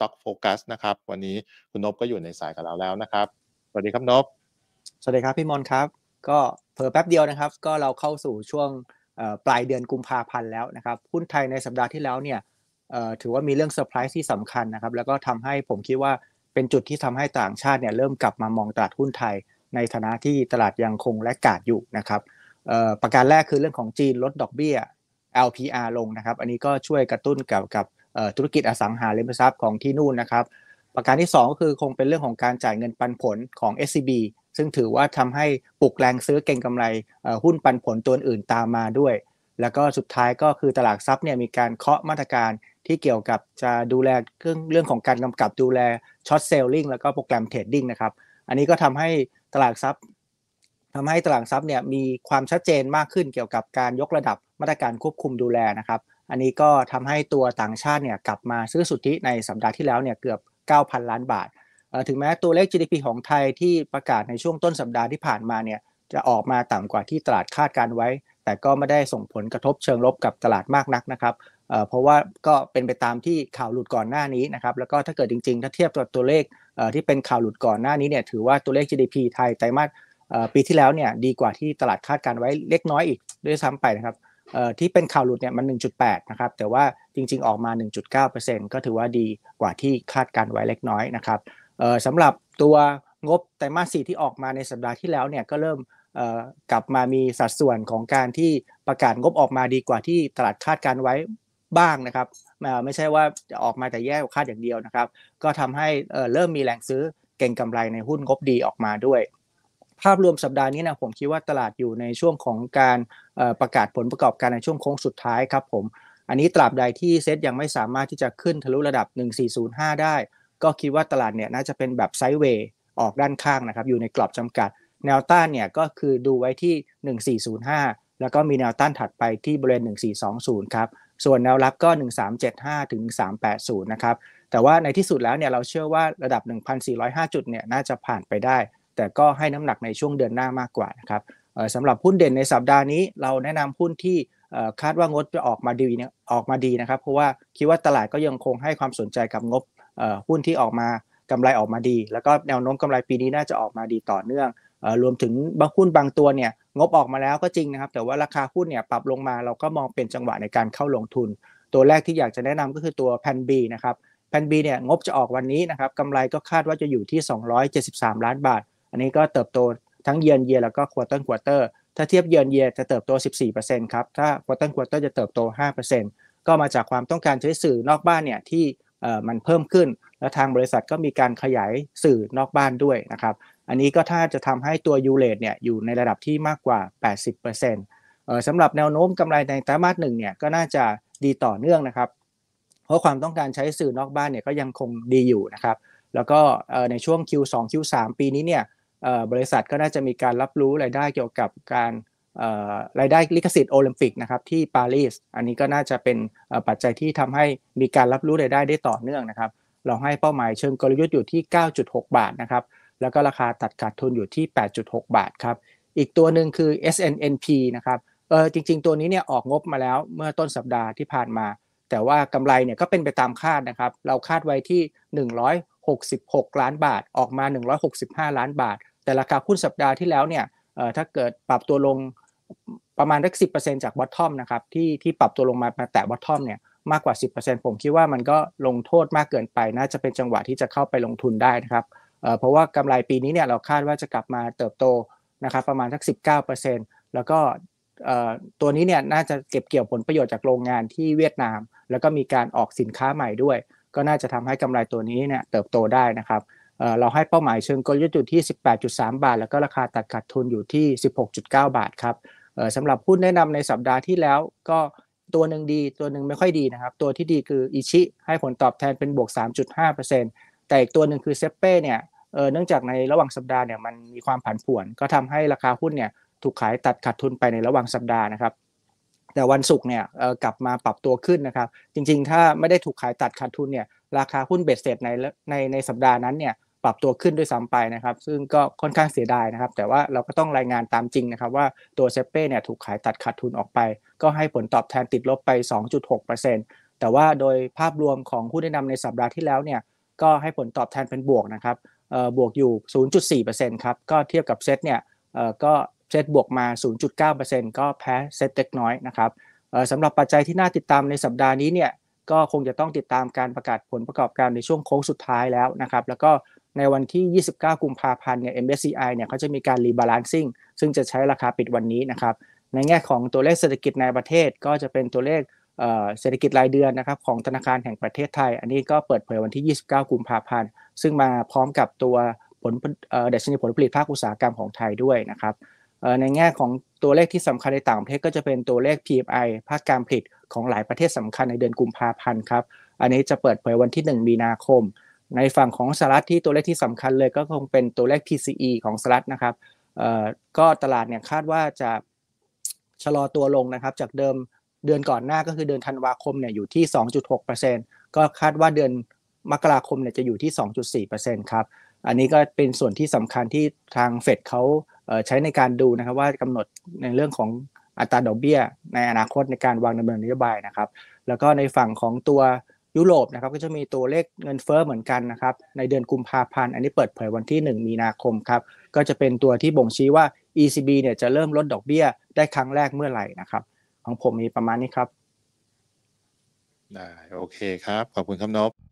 ต t o โ k Focus นะครับวันนี้คุณนพก็อยู่ในสายกับเราแล้วนะครับ สวัสดีครับนพสวัสดีครับ พี่มนครับ ก็เพิ่มแป๊บเดียวนะครับ ก็เราเข้าสู่ช่วงปลายเดือนกุมภาพันธ์แล้วนะครับ หุ้นไทยในสัปดาห์ที่แล้วเนี่ยถือว่ามีเรื่องเซอร์ไพรส์ที่สำคัญนะครับ แล้วก็ทำให้ผมคิดว่าเป็นจุดที่ทำให้ต่างชาติเนี่ยเริ่มกลับมามองตลาดหุ้นไทยในฐานะที่ตลาดยังคงและกาดอยู่นะครับประการแรกคือเรื่องของจีนลดดอกเบี้ย LPR ลงนะครับอันนี้ก็ช่วยกระตุ้นกับกับธุรกิจอสังหาริมทรัพย์ของที่นู่นนะครับ ประการที่ 2 ก็คือคงเป็นเรื่องของการจ่ายเงินปันผลของ SCB ซึ่งถือว่าทำให้ปลุกแรงซื้อเก่งกำไรหุ้นปันผลตัวอื่นตามมาด้วย แล้วก็สุดท้ายก็คือตลาดทรัพย์เนี่ยมีการเคาะมาตรการที่เกี่ยวกับจะดูแลเรื่องเรื่องของการกำกับดูแลช็อตเซลลิงแล้วก็โปรแกรมเทรดดิ้งนะครับ อันนี้ก็ทำให้ตลาดทรัพย์ทำให้ตลาดทรัพย์เนี่ยมีความชัดเจนมากขึ้นเกี่ยวกับการยกระดับมาตรการควบคุมดูแลนะครับอันนี้ก็ทำให้ตัวต่างชาติเนี่ยกลับมาซื้อสุทธิในสัปดาห์ที่แล้วเนี่ยเกือบ 9,000 ล้านบาท ถึงแม้ตัวเลข GDP ของไทยที่ประกาศในช่วงต้นสัปดาห์ที่ผ่านมาเนี่ยจะออกมาต่ำกว่าที่ตลาดคาดการไว้ แต่ก็ไม่ได้ส่งผลกระทบเชิงลบกับตลาดมากนักนะครับ เพราะว่าก็เป็นไปตามที่ข่าวหลุดก่อนหน้านี้นะครับ แล้วก็ถ้าเกิดจริง ๆ ถ้าเทียบกับตัวเลขที่เป็นข่าวหลุดก่อนหน้านี้เนี่ย ถือว่าตัวเลข GDP ไทยไตรมาสปีที่แล้วเนี่ยดีกว่าที่ตลาดคาดการไว้เล็กน้อยอีกด้วยซ้ำไปนะครับที่เป็นข่าวหลุดเนี่ยมัน1.8นะครับแต่ว่าจริงๆออกมา 1.9%ก็ถือว่าดีกว่าที่คาดการไว้เล็กน้อยนะครับสำหรับตัวงบไตรมาสสี่ที่ออกมาในสัปดาห์ที่แล้วเนี่ยก็เริ่มกลับมามีสัดส่วนของการที่ประกาศงบออกมาดีกว่าที่ตลาดคาดการไว้บ้างนะครับ ไม่ใช่ว่าจะออกมาแต่แย่กว่าคาดอย่างเดียวนะครับก็ทำให้เริ่มมีแรงซื้อเก่งกำไรในหุ้นงบดีออกมาด้วยภาพรวมสัปดาห์นี้นะผมคิดว่าตลาดอยู่ในช่วงของการประกาศผลประกอบการในช่วงโค้งสุดท้ายครับผมอันนี้ตราบใดที่เซ็ตยังไม่สามารถที่จะขึ้นทะลุระดับ 1405 ได้ก็คิดว่าตลาดเนี่ยน่าจะเป็นแบบไซด์เวย์ออกด้านข้างนะครับอยู่ในกรอบจำกัด แนวต้านเนี่ยก็คือดูไว้ที่ 1405 แล้วก็มีแนวต้านถัดไปที่บริเวณ1420ครับส่วนแนวรับก็ 1375ถึง380นะครับแต่ว่าในที่สุดแล้วเนี่ยเราเชื่อว่าระดับ 1,405 จุดเนี่ยน่าจะผ่านไปได้แต่ก็ให้น้ำหนักในช่วงเดือนหน้ามากกว่านะครับสำหรับหุ้นเด่นในสัปดาห์นี้ เราแนะนำหุ้นที่คาดว่างดจะออกมาดีออกมาดีนะครับ เพราะว่าคิดว่าตลาดก็ยังคงให้ความสนใจกับงบหุ้นที่ออกมากำไรออกมาดี แล้วก็แนวโน้มกำไรปีนี้น่าจะออกมาดีต่อเนื่องรวมถึงบางหุ้นบางตัวเนี่ยงบออกมาแล้วก็จริงนะครับแต่ว่าราคาหุ้นเนี่ยปรับลงมา เราก็มองเป็นจังหวะในการเข้าลงทุน ตัวแรกที่อยากจะแนะนำก็คือตัวแพนบีนะครับแพนบีเนี่ยงบจะออกวันนี้นะครับกำไรก็คาดว่าจะอยู่ที่ 273ล้านบาทันนี้ก็เติบโตทั้งเยือนเยียแล้วก็ควอเตอร์ควอเตอร์ถ้าเทียบเยือนเยียจะเติบโต 14%ครับ ถ้าควอเตอร์ควอเตอร์จะเติบโต 5%ก็มาจากความต้องการใช้สื่อนอกบ้านเนี่ยที่มันเพิ่มขึ้น และทางบริษัทก็มีการขยายสื่อนอกบ้านด้วยนะครับอันนี้ก็ถ้าจะทำให้ตัวยูเลตเนี่ยอยู่ในระดับที่มากกว่า 80%เสำหรับแนวโน้มกำไรในไตรมาสหนึ่งเนี่ยก็น่าจะดีต่อเนื่องนะครับเพราะความต้องการใช้สื่อนอกบ้านเนี่ยก็ยังคงดีอยู่นะครับแล้วก็ในช่วง Q2 Q3 ปีนี้เนี่ยบริษัทก็น่าจะมีการรับรู้รายได้เกี่ยวกับการรายได้ลิขสิทธิ์โอลิมปิกนะครับที่ปารีสอันนี้ก็น่าจะเป็นปัจจัยที่ทำให้มีการรับรู้รายได้ได้ต่อเนื่องนะครับเราให้เป้าหมายเชิงกลยุทธ์อยู่ที่ 9.6 บาทนะครับแล้วก็ราคาตัดขาดทุนอยู่ที่ 8.6 บาทครับอีกตัวหนึ่งคือ SNNP นะครับเออจริงๆตัวนี้เนี่ยออกงบมาแล้วเมื่อต้นสัปดาห์ที่ผ่านมา แต่ว่ากำไรเนี่ยก็เป็นไปตามคาดนะครับเราคาดไว้ที่ 100 166ล้านบาทออกมา 165ล้านบาท แต่ราคาหุ้นสัปดาห์ที่แล้วเนี่ยถ้าเกิดปรับตัวลงประมาณสักสิจากบอททอมนะครับที่ที่ปรับตัวลงมามาแตะบอททอมเนี่ยมากกว่า 10%ผมคิดว่ามันก็ลงโทษมากเกินไป น่าจะเป็นจังหวะที่จะเข้าไปลงทุนได้นะครับเพราะว่ากำไรปีนี้เนี่ยเราคาดว่าจะกลับมาเติบโตนะครับประมาณสัก 19%แล้วก็ตัวนี้เนี่ยน่าจะเก็บเกี่ยวผลประโยชน์จากโรงงานที่เวียดนาม แล้วก็มีการออกสินค้าใหม่ด้วยก็น่าจะทำให้กำไรตัวนี้เนี่ยเติบโตได้นะครับเราให้เป้าหมายเชิงกลยุทธ์อยู่ที่ 18.3 บาท แล้วก็ราคาตัดขาดทุนอยู่ที่ 16.9 บาทครับสำหรับหุ้นแนะนำในสัปดาห์ที่แล้วก็ตัวหนึ่งดีตัวหนึ่งไม่ค่อยดีนะครับ ตัวที่ดีคืออิชิให้ผลตอบแทนเป็นบวก 3.5%แต่อีกตัวหนึ่งคือเซเป้เนี่ยเนื่องจากในระหว่างสัปดาห์เนี่ยมันมีความผันผวน ก็ทำให้ราคาหุ้นเนี่ยถูกขายตัดขาดทุนไปในระหว่างสัปดาห์นะครับแต่วันศุกร์เนี่ยกลับมาปรับตัวขึ้นนะครับ จริง ๆ ถ้าไม่ได้ถูกขายตัดขาดทุนเนี่ยราคาหุ้นเบสเซ็ตในในในสัปดาห์นั้นเนี่ยปรับตัวขึ้นด้วยซ้ำไปนะครับ ซึ่งก็ค่อนข้างเสียดายนะครับ แต่ว่าเราก็ต้องรายงานตามจริงนะครับ ว่าตัวเซเป้เนี่ยถูกขายตัดขาดทุนออกไป ก็ให้ผลตอบแทนติดลบไป 2.6%แต่ว่าโดยภาพรวมของผู้แนะนำในสัปดาห์ที่แล้วเนี่ยก็ให้ผลตอบแทนเป็นบวกนะครับบวกอยู่ 0.4%ครับก็เทียบกับเซตเนี่ยก็เซตบวกมา 0.9%ก็แพ้เซตเล็กน้อยนะครับสำหรับปัจจัยที่น่าติดตามในสัปดาห์นี้เนี่ย ก็คงจะต้องติดตามการประกาศผลประกอบการในช่วงโค้งสุดท้ายแล้วนะครับ แล้วก็ในวันที่ 29 กุมภาพันธ์เนี่ย MSCI เนี่ยเขาจะมีการรีบาลานซิ่งซึ่งจะใช้ราคาปิดวันนี้นะครับ ในแง่ของตัวเลขเศรษฐกิจในประเทศ ก็จะเป็นตัวเลขเศรษฐกิจรายเดือนนะครับของธนาคารแห่งประเทศไทย อันนี้ก็เปิดเผยวันที่29กุมภาพันธ์ ซึ่งมาพร้อมกับตัวผลเดชนีผลผลิตภาคอุตสาหกรรมของไทยด้วยนะครับในแง่ของตัวเลขที่สำคัญในต่างประเทศก็จะเป็นตัวเลข PMI ภาคการผลิตของหลายประเทศสำคัญในเดือนกุมภาพันธ์ครับ อันนี้จะเปิดเผยวันที่ 1 มีนาคม ในฝั่งของสหรัฐที่ตัวเลขที่สำคัญเลยก็คงเป็นตัวเลข PCE ของสหรัฐนะครับก็ตลาดเนี่ยคาดว่าจะชะลอตัวลงนะครับจากเดิมเดือนก่อนหน้าก็คือเดือนธันวาคมเนี่ยอยู่ที่ 2.6%ก็คาดว่าเดือนมกราคมเนี่ยจะอยู่ที่ 2.4%ครับ อันนี้ก็เป็นส่วนที่สำคัญที่ทางเฟดเขาใช้ในการดูนะครับว่ากำหนดในเรื่องของอัตราดอกเบี้ย ในอนาคตในการวางดำเนินนโยบายนะครับ แล้วก็ในฝั่งของตัวยุโรปนะครับ ก็จะมีตัวเลขเงินเฟอ้อเหมือนกันนะครับ ในเดือนกุมภาพันธ์อันนี้เปิดเผยวันที่1มีนาคมครับก็จะเป็นตัวที่บ่งชี้ว่า ECB เนี่ยจะเริ่มลดดอกเบี้ยได้ครั้งแรกเมื่อไหร่นะครับ ของผมมีประมาณนี้ครับได้โอเคครับขอบคุณครับนบ